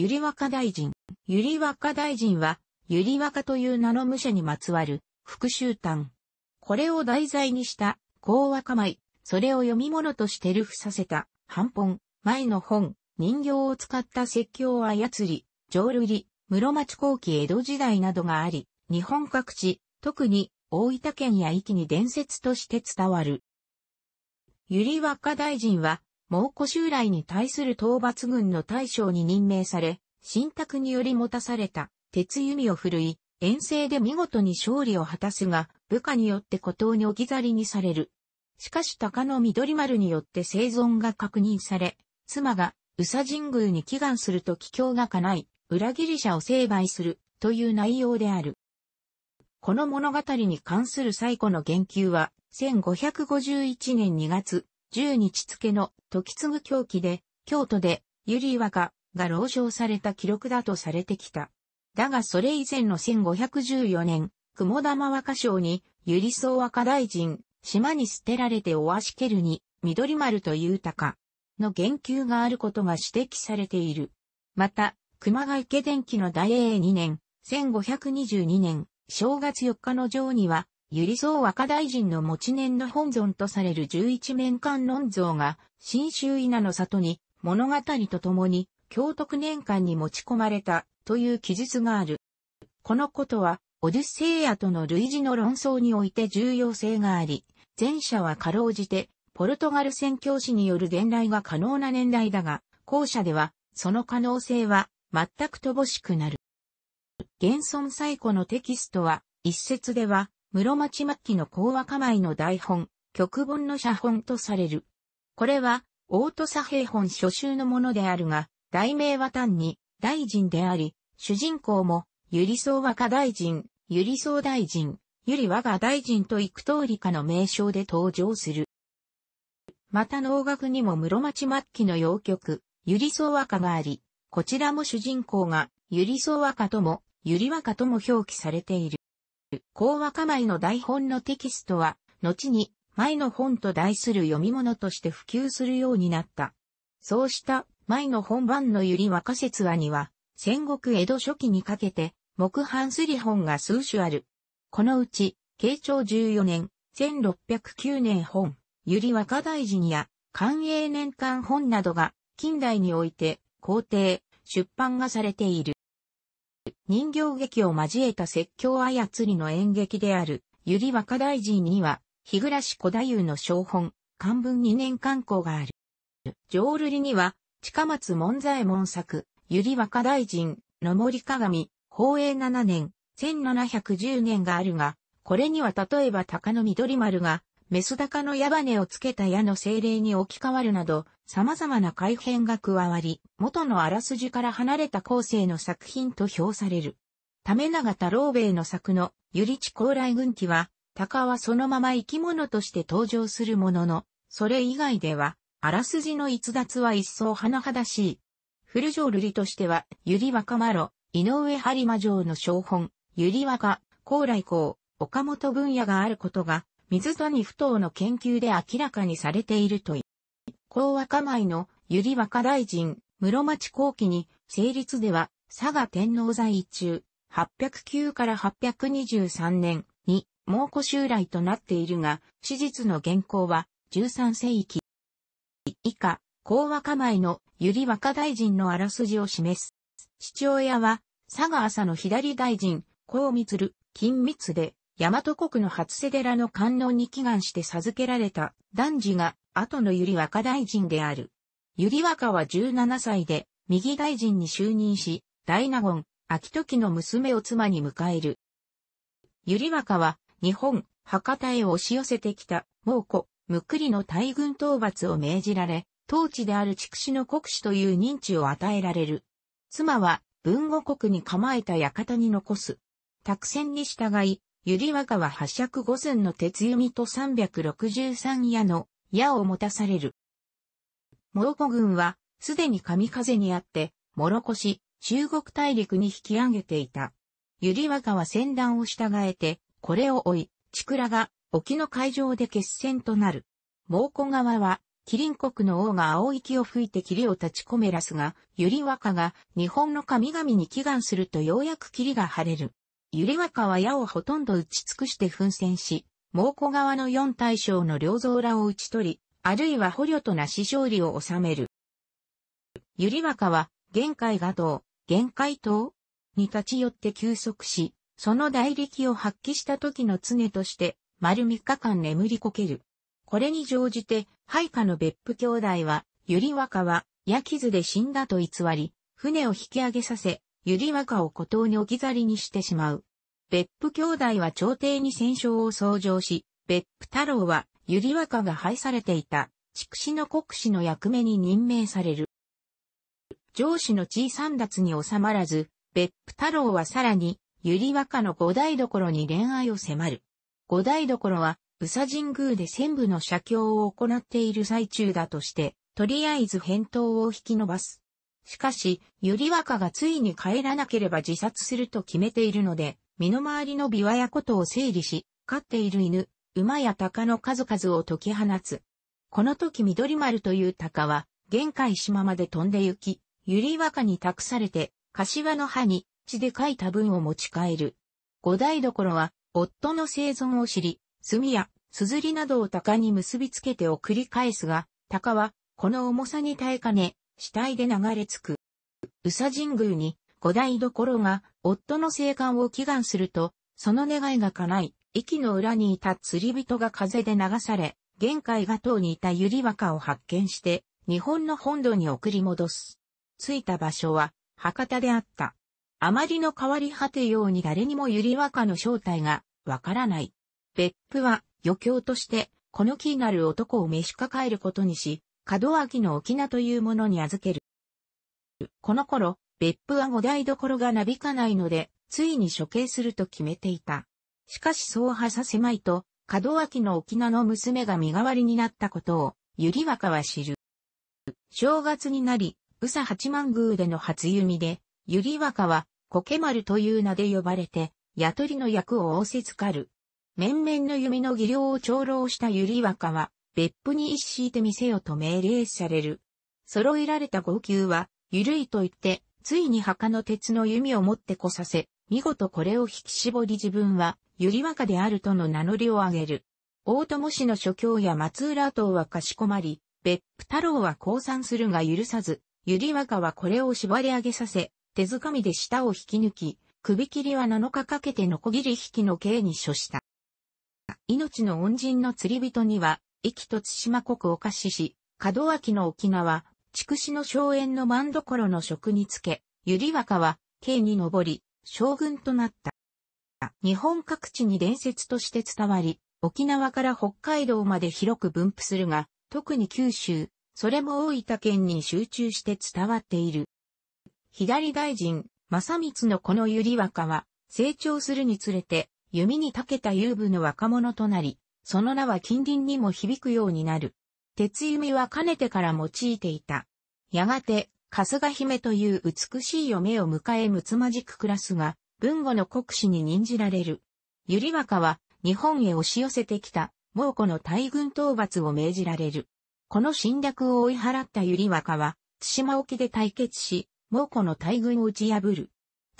ゆりわか大臣。ゆりわか大臣は、ゆりわかという名の武者にまつわる、復讐譚。これを題材にした、講和構い、それを読み物として流布させた、半本、前の本、人形を使った説教を操り、浄瑠璃、室町後期江戸時代などがあり、日本各地、特に大分県や域に伝説として伝わる。ゆりわか大臣は、蒙古襲来に対する討伐軍の大将に任命され、新宅により持たされた鉄弓を振るい、遠征で見事に勝利を果たすが、部下によって孤島に置き去りにされる。しかし鷹の緑丸によって生存が確認され、妻が宇佐神宮に祈願すると帰郷が叶い、裏切り者を成敗するという内容である。この物語に関する最古の言及は、1551年2月、十日付の時継ぐ狂気で、京都で、ゆり若が老称された記録だとされてきた。だがそれ以前の1514年、雲玉若将に、ゆり草若大臣、島に捨てられておわしけるに、緑丸という鷹の言及があることが指摘されている。また、熊谷家電機の大英2年、1522年、正月4日の上には、ゆりそう若大臣の持ち年の本尊とされる十一面観音像が、新州稲の里に、物語とともに、京徳年間に持ち込まれた、という記述がある。このことは、オデュッセイアとの類似の論争において重要性があり、前者はかろうじて、ポルトガル宣教師による伝来が可能な年代だが、後者では、その可能性は、全く乏しくなる。現存最古のテキストは、一説では、室町末期の講和構いの台本、曲本の写本とされる。これは、大戸佐平本初集のものであるが、題名は単に、大臣であり、主人公も、ゆりそう若大臣、ゆりそう大臣、ゆり我が大臣と幾通りかの名称で登場する。また能楽にも室町末期の洋曲、ゆりそう若があり、こちらも主人公が、ゆりそう若とも、ゆり若とも表記されている。講和歌舞の台本のテキストは、後に、前の本と題する読み物として普及するようになった。そうした前の本番のゆり若説話には、戦国江戸初期にかけて、木版すり本が数種ある。このうち、慶長14年、1609年本、ゆり若大臣や、官営年間本などが、近代において、皇帝、出版がされている。人形劇を交えた説教操りの演劇である、ゆり若大臣には、日暮小太夫の小本、漢文二年刊行がある。浄瑠璃には、近松門左衛門作、ゆり若大臣、の森鏡、宝永七年、千七百十年があるが、これには例えば鷹の緑丸が、メス鷹の矢羽をつけた矢の精霊に置き換わるなど、様々な改変が加わり、元のあらすじから離れた後世の作品と評される。為永太郎兵衛の作の、ゆりち高麗軍記は、鷹はそのまま生き物として登場するものの、それ以外では、あらすじの逸脱は一層甚だしい。古城瑠璃としては、ゆり若まろ、井上播磨城の小本、ゆり若、高麗公、岡本分野があることが、水谷不頭の研究で明らかにされているという。高若舞のゆり若大臣、室町後期に、成立では、佐賀天皇在位中、809から823年に、猛虎襲来となっているが、史実の原稿は、13世紀。以下、高若舞のゆり若大臣のあらすじを示す。父親は、佐賀朝の左大臣、高光、金光で、大和国の初世寺の観音に祈願して授けられた男児が後のゆり若大臣である。ゆり若は17歳で、右大臣に就任し、大納言、秋時の娘を妻に迎える。ゆり若は、日本、博多へ押し寄せてきた、猛虎、むっくりの大軍討伐を命じられ、当地である筑紫の国主という認知を与えられる。妻は、文後国に構えた館に残す。託戦に従い、ゆり若は八尺五寸の鉄弓と三百六十三矢の矢を持たされる。モロコ軍は、すでに神風にあって、モロコ市、中国大陸に引き上げていた。リワカは戦団を従えて、これを追い、チクラが、沖の海上で決戦となる。蒙古側は、キリン国の王が青息を吹いて霧を立ち込めらすが、ユリワカが日本の神々に祈願するとようやく霧が晴れる。ユリワカは矢をほとんど打ち尽くして奮戦し、猛古側の四大将の良蔵らを討ち取り、あるいは捕虜となし勝利を収める。ゆりわかは、玄海画道、玄海島に立ち寄って休息し、その代力を発揮した時の常として、丸三日間眠りこける。これに乗じて、配下の別府兄弟は、ゆりわかは、焼傷で死んだと偽り、船を引き上げさせ、ゆりわかを孤島に置き去りにしてしまう。別府兄弟は朝廷に戦勝を創上し、別府太郎は、百合若が廃されていた、筑紫の国士の役目に任命される。上司の地三奪に収まらず、別府太郎はさらに、百合若の五台所に恋愛を迫る。五台所は、宇佐神宮で専務の写経を行っている最中だとして、とりあえず返答を引き伸ばす。しかし、百合若がついに帰らなければ自殺すると決めているので、身の回りの琵琶やことを整理し、飼っている犬、馬や鷹の数々を解き放つ。この時緑丸という鷹は、玄界島まで飛んで行き、ゆり若に託されて、柏の葉に血で書いた文を持ち帰る。五台所は、夫の生存を知り、炭や、硯などを鷹に結びつけて送り返すが、鷹は、この重さに耐えかね、死体で流れ着く。宇佐神宮に、五代所が、夫の生還を祈願すると、その願いが叶い、駅の裏にいた釣り人が風で流され、玄海が塔にいた百合若を発見して、日本の本土に送り戻す。着いた場所は、博多であった。あまりの変わり果てように誰にも百合若の正体が、わからない。別府は、余興として、この気になる男を召し抱えることにし、門脇の翁というものに預ける。この頃、別府は五台所がなびかないので、ついに処刑すると決めていた。しかしそうはさせまいと、門脇の沖縄の娘が身代わりになったことを、ゆり若は知る。正月になり、宇佐八幡宮での初弓で、ゆり若は、コケ丸という名で呼ばれて、雇りの役を仰せつかる。面々の弓の技量を長老したゆり若は、別府に一敷いて店をと命令される。揃えられた号泣は、ゆるいと言って、ついに墓の鉄の弓を持ってこさせ、見事これを引き絞り自分は、ゆり若であるとの名乗りを上げる。大友氏の諸教や松浦党はかしこまり、別府太郎は降参するが許さず、ゆり若はこれを縛り上げさせ、手掴みで舌を引き抜き、首切りは7日かけてのこぎり引きの刑に処した。命の恩人の釣り人には、息と対馬国を貸しし、門脇の沖縄、筑紫の荘園の万所の職につけ、百合若は、京に上り、将軍となった。日本各地に伝説として伝わり、沖縄から北海道まで広く分布するが、特に九州、それも大分県に集中して伝わっている。左大臣、正光のこの百合若は、成長するにつれて、弓に長けた遊部の若者となり、その名は近隣にも響くようになる。鉄弓はかねてから用いていた。やがて、春日姫という美しい嫁を迎え睦まじく暮らすが、文語の国史に任じられる。百合若は、日本へ押し寄せてきた、猛虎の大軍討伐を命じられる。この侵略を追い払った百合若は、津島沖で対決し、猛虎の大軍を打ち破る。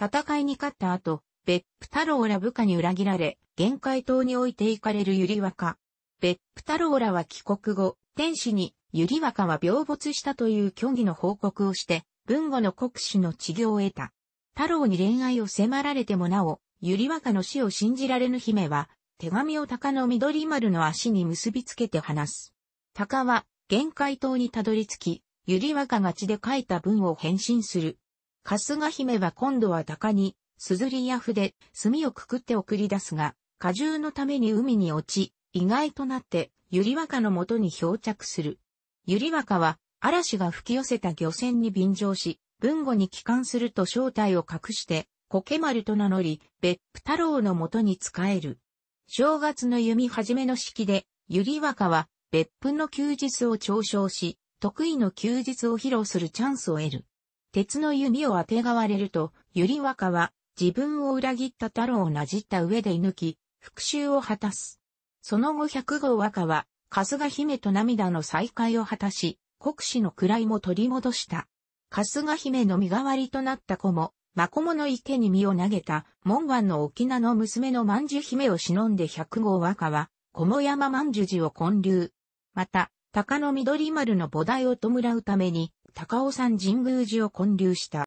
戦いに勝った後、別府太郎ら部下に裏切られ、限界島に置いていかれる百合若。別府太郎らは帰国後、天使に、ゆりわかは病没したという虚偽の報告をして、文後の国主の治療を得た。太郎に恋愛を迫られてもなお、ゆりわかの死を信じられぬ姫は、手紙を鷹の緑丸の足に結びつけて話す。鷹は、限界島にたどり着き、ゆりわかが血で書いた文を返信する。春日姫は今度は鷹に、硯や筆、墨をくくって送り出すが、荷重のために海に落ち、意外となってゆりわかのもとに漂着する。ゆりわかは、嵐が吹き寄せた漁船に便乗し、文後に帰還すると正体を隠して、コケ丸と名乗り、別府太郎のもとに仕える。正月の弓始めの式で、ゆりわかは、別府の休日を嘲笑し、得意の休日を披露するチャンスを得る。鉄の弓をあてがわれると、ゆりわかは、自分を裏切った太郎をなじった上で射抜き、復讐を果たす。その後百合号和歌は、春日姫と涙の再会を果たし、国士の位も取り戻した。春日姫の身代わりとなった子も、マコモの池に身を投げた、門番の沖縄の娘の万寿姫を忍んで百号和歌は、小も山万寿寺を建立。また、鷹の緑丸の菩提を弔うために、高尾山神宮寺を建立した。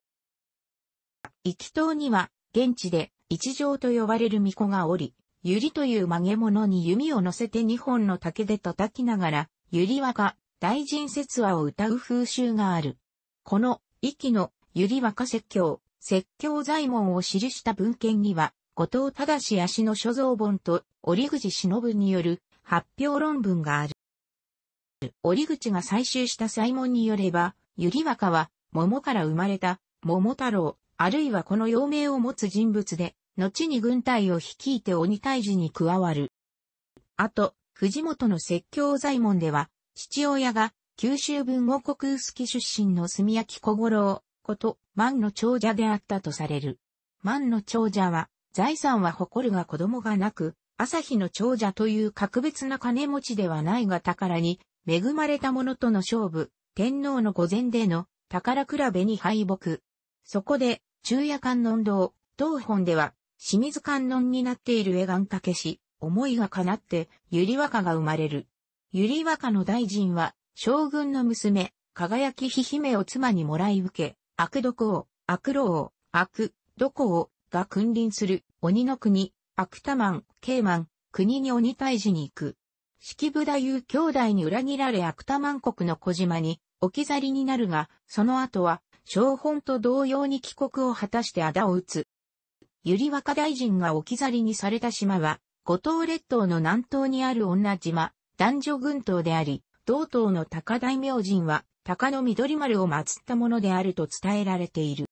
き島には、現地で一条と呼ばれる巫女がおり、百合という曲げ物に弓を乗せて二本の竹で叩きながら、百合和歌、大臣説話を歌う風習がある。この、期の、百合和歌説教、説教在門を記した文献には、後藤正足の所蔵本と、折口忍による発表論文がある。折口が採集した祭門によれば、百合和歌は、桃から生まれた、桃太郎、あるいはこの妖名を持つ人物で、後に軍隊を率いて鬼退治に加わる。あと、藤本の説教左衛門では、父親が九州文豪国臼木出身の炭焼小五郎こと、万の長者であったとされる。万の長者は、財産は誇るが子供がなく、朝日の長者という格別な金持ちではないが宝に、恵まれた者との勝負、天皇の御前での宝比べに敗北。そこで、昼夜観音堂、東本では、清水観音になっている願掛けし、思いが叶って、ゆり若が生まれる。ゆり若の大臣は、将軍の娘、輝きひ姫を妻にもらい受け、悪毒王、悪老王、悪、毒王が君臨する、鬼の国、悪多満、慶満、国に鬼退治に行く。式部太夫兄弟に裏切られ悪多満国の小島に置き去りになるが、その後は、小本と同様に帰国を果たして仇を打つ、ゆり若大臣が置き去りにされた島は、五島列島の南東にある女島、男女群島であり、同島の高大明神は、高の緑丸を祀ったものであると伝えられている。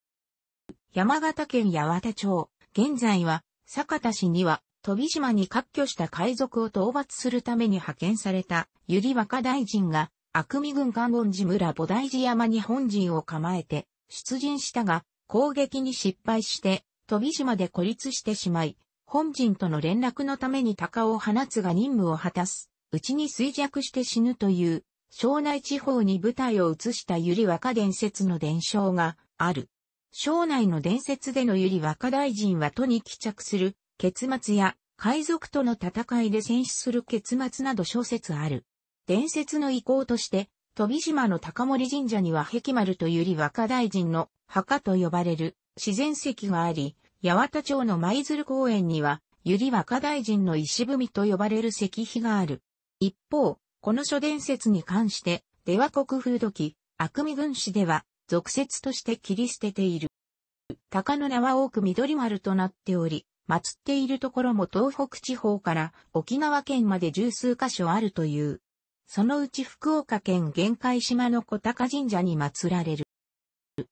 山形県八幡町、現在は、坂田市には、飛島に割拠した海賊を討伐するために派遣された、ゆり若大臣が、悪味軍観音寺村菩提寺山に本陣を構えて、出陣したが、攻撃に失敗して、飛島で孤立してしまい、本人との連絡のために鷹を放つが任務を果たす、うちに衰弱して死ぬという、庄内地方に舞台を移したゆり若伝説の伝承がある。庄内の伝説でのゆり若大臣は都に帰着する、結末や海賊との戦いで戦死する結末など小説ある。伝説の遺構として、飛島の高森神社には壁丸とゆり若大臣の墓と呼ばれる自然石があり、八幡町の舞鶴公園には、ゆり若大臣の石踏みと呼ばれる石碑がある。一方、この諸伝説に関して、出羽国風土記、悪味軍師では、俗説として切り捨てている。鷹の名は多く緑丸となっており、祀っているところも東北地方から沖縄県まで十数箇所あるという。そのうち福岡県玄界島の小高神社に祀られる。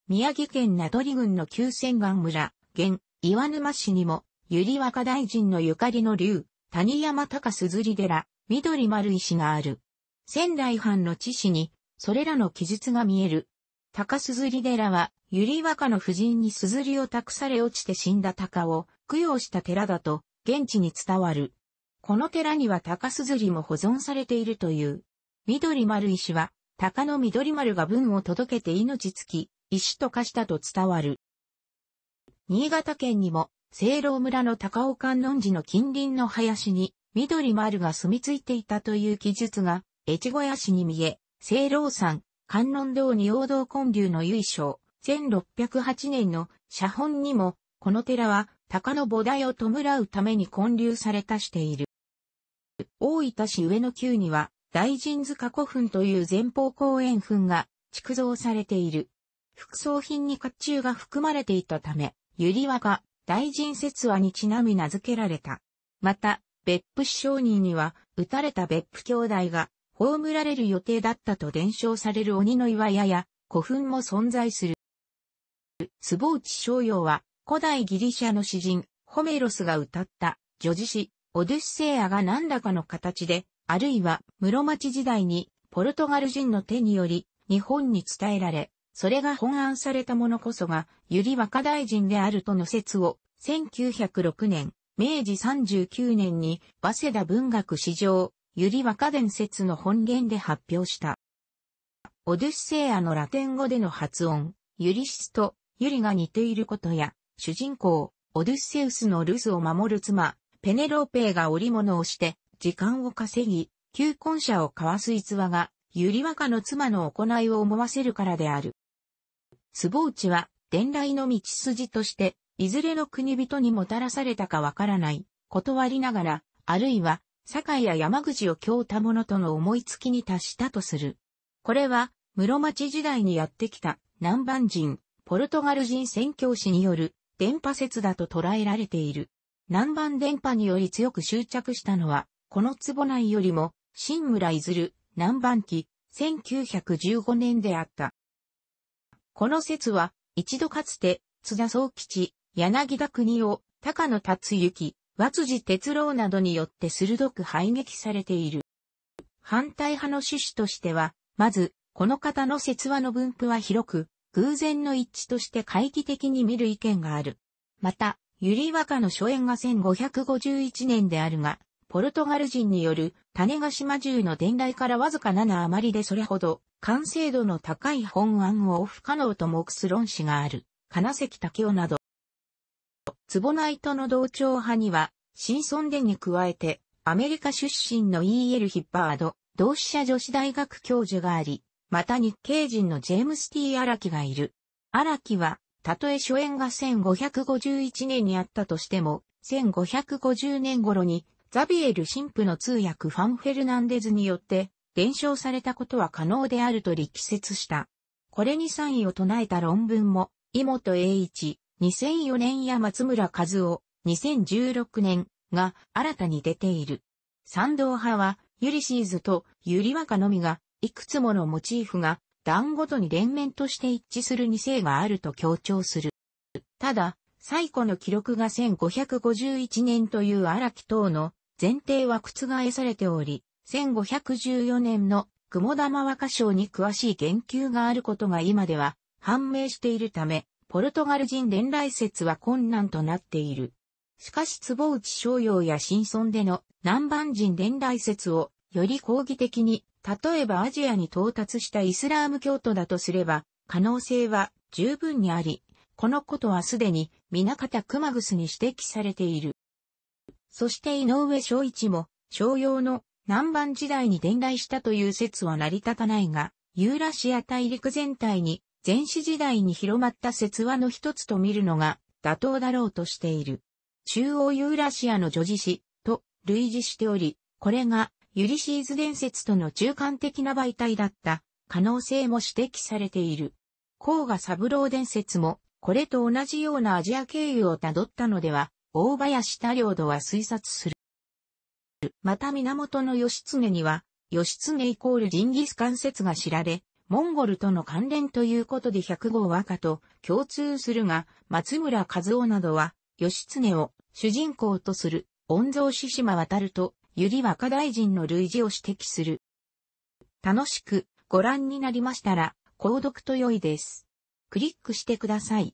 宮城県名取郡の旧千岩村、現、岩沼市にも、ゆり若大臣のゆかりの竜、谷山高鈴寺、緑丸石がある。仙台藩の地史に、それらの記述が見える。高鈴寺は、ゆり若の夫人に鈴を託され落ちて死んだ鷹を供養した寺だと、現地に伝わる。この寺には高鈴も保存されているという。緑丸石は、鷹の緑丸が文を届けて命つき、石と化したと伝わる。新潟県にも、清老村の高尾観音寺の近隣の林に、緑丸が住み着いていたという記述が、越後屋市に見え、清老山、観音堂に王道建立の由緒、1608年の写本にも、この寺は、鷹の菩提を弔うために建立されたしている。大分市上野旧には、大神塚古墳という前方後円墳が築造されている。副葬品に甲冑が含まれていたため、ゆりわが大臣説話にちなみ名付けられた。また、別府市商人には、撃たれた別府兄弟が葬られる予定だったと伝承される鬼の岩屋や古墳も存在する。坪内商用は古代ギリシャの詩人ホメロスが歌った女子詩オデュッセイアが何らかの形で、あるいは室町時代にポルトガル人の手により日本に伝えられ、それが本案されたものこそが、ゆり若大臣であるとの説を、1906年、明治39年に、早稲田文学史上、ゆり若伝説の本源で発表した。オデュッセイアのラテン語での発音、ユリシスと、ユリが似ていることや、主人公、オデュッセウスのルズを守る妻、ペネローペが織物をして、時間を稼ぎ、求婚者を交わす逸話が、ユリ若の妻の行いを思わせるからである。坪内は伝来の道筋として、いずれの国人にもたらされたかわからない、断りながら、あるいは、堺や山口を京たものとの思いつきに達したとする。これは、室町時代にやってきた南蛮人、ポルトガル人宣教師による電波説だと捉えられている。南蛮電波により強く執着したのは、この壺内よりも、新村いずる、南蛮期、1915年であった。この説は、一度かつて、津田総吉、柳田国を、高野達之、和辻哲郎などによって鋭く排撃されている。反対派の趣旨としては、まず、この方の説話の分布は広く、偶然の一致として回帰的に見る意見がある。また、ゆり若の初演が1551年であるが、ポルトガル人による種ヶ島銃の伝来からわずか7余りでそれほど完成度の高い本案を不可能と目す論旨がある、金関武雄など。坪内との同調派には、シンソンデに加えて、アメリカ出身の E.L. ヒッパード、同志社女子大学教授があり、また日系人のジェームス・ティ・荒木がいる。荒木は、たとえ初演が1551年にあったとしても、1550年頃にザビエル神父の通訳ファン・フェルナンデズによって、伝承されたことは可能であると力説した。これに賛意を唱えた論文も、井本栄一、2004年や松村和夫、2016年が新たに出ている。賛同派は、ユリシーズとユリワカのみが、いくつものモチーフが、段ごとに連綿として一致する2世があると強調する。ただ、最古の記録が1551年という荒木等の前提は覆されており、1514年の雲玉和歌賞に詳しい言及があることが今では判明しているため、ポルトガル人伝来説は困難となっている。しかし坪内商用や新村での南蛮人伝来説をより抗議的に、例えばアジアに到達したイスラーム教徒だとすれば、可能性は十分にあり、このことはすでに、南方熊楠に指摘されている。そして井上昭一も、商用の南蛮時代に伝来したという説は成り立たないが、ユーラシア大陸全体に、前史時代に広まった説話の一つと見るのが妥当だろうとしている。中央ユーラシアの女児史と類似しており、これがユリシーズ伝説との中間的な媒体だった可能性も指摘されている。甲賀三郎伝説もこれと同じようなアジア経由をたどったのでは大林多領土は推察する。また源義経には、義経イコールジンギス関節が知られ、モンゴルとの関連ということで百合号和歌と共通するが、松村和夫などは、義経を主人公とする、御蔵志島渡ると、ゆり若大臣の類似を指摘する。楽しくご覧になりましたら、購読と良いです。クリックしてください。